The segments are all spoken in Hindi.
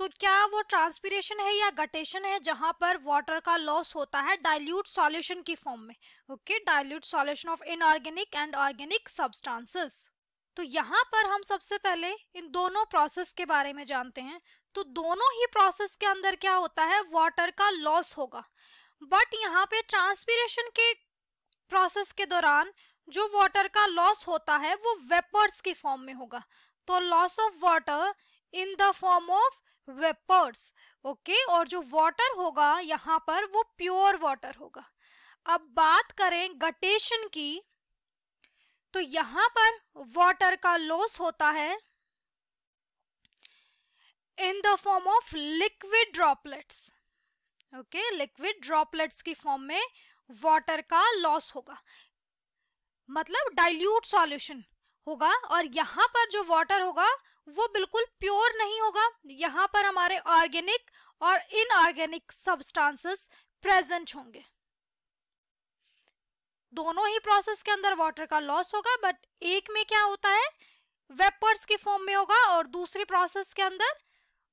तो क्या वो ट्रांसपीरेशन है या गटेशन है जहां पर वाटर का लॉस होता है डाइल्यूट सॉल्यूशन की फॉर्म में okay dilute solution of inorganic and organic substances तो यहाँ पर हम सबसे पहले इन दोनों प्रोसेस के बारे में जानते हैं तो दोनों ही प्रोसेस के अंदर क्या होता है वाटर का लॉस होगा बट यहाँ पे ट्रांसपीरेशन के प्रोसेस के दौरान जो वाटर का लॉस होता है वो वेपर्स के फॉर्म में होगा तो loss of water in the form of vapours okay और जो वाटर होगा यहाँ पर वो प्योर वाटर होगा अब बात करें गटेशन की तो यहाँ पर वाटर का लॉस होता है in the form of liquid droplets okay liquid droplets की फॉर्म में वाटर का लॉस होगा मतलब डाइल्यूट सॉल्यूशन होगा और यहाँ पर जो वाटर होगा वो बिल्कुल प्योर नहीं होगा यहाँ पर हमारे ऑर्गेनिक और इनऑर्गेनिक सब्सटेंसेस प्रेजेंट होंगे दोनों ही प्रोसेस के अंदर वाटर का लॉस होगा बट एक में क्या होता है वेपर्स की फॉर्म में होगा और दूसरी प्रोसेस के अंदर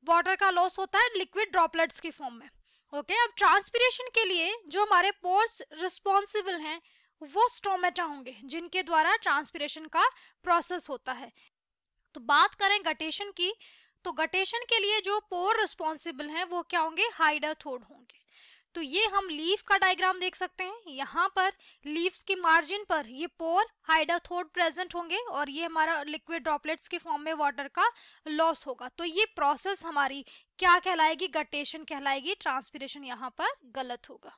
वाटर का लॉस होता है लिक्विड ड्रॉपलेट्स की फॉर्म में ओके okay, अब ट्रांसपीरेशन के लिए जो हमारे पोर्स रिस्पॉन्सिबल हैं वो स्टोमेटा होंगे जिनके द्वारा ट्रांसपिरेशन का प्रोसेस होता है तो बात करें गटेशन की तो गटेशन के लिए जो पोर रिस्पॉन्सिबल हैं वो क्या होंगे हाइडाथोड होंगे तो ये हम लीफ का डायग्राम देख सकते हैं यहाँ पर लीव्स की मार्जिन पर ये पोर हाइडाथोड प्रेजेंट होंगे और ये हमारा लिक्विड ड्रॉपलेट्स के फॉर्म में वाटर का लॉस होगा तो ये प्रोसेस हमारी क्या कहलाएगी गटेशन कहलाएगी ट्रांसपिरेशन यहाँ पर गलत होगा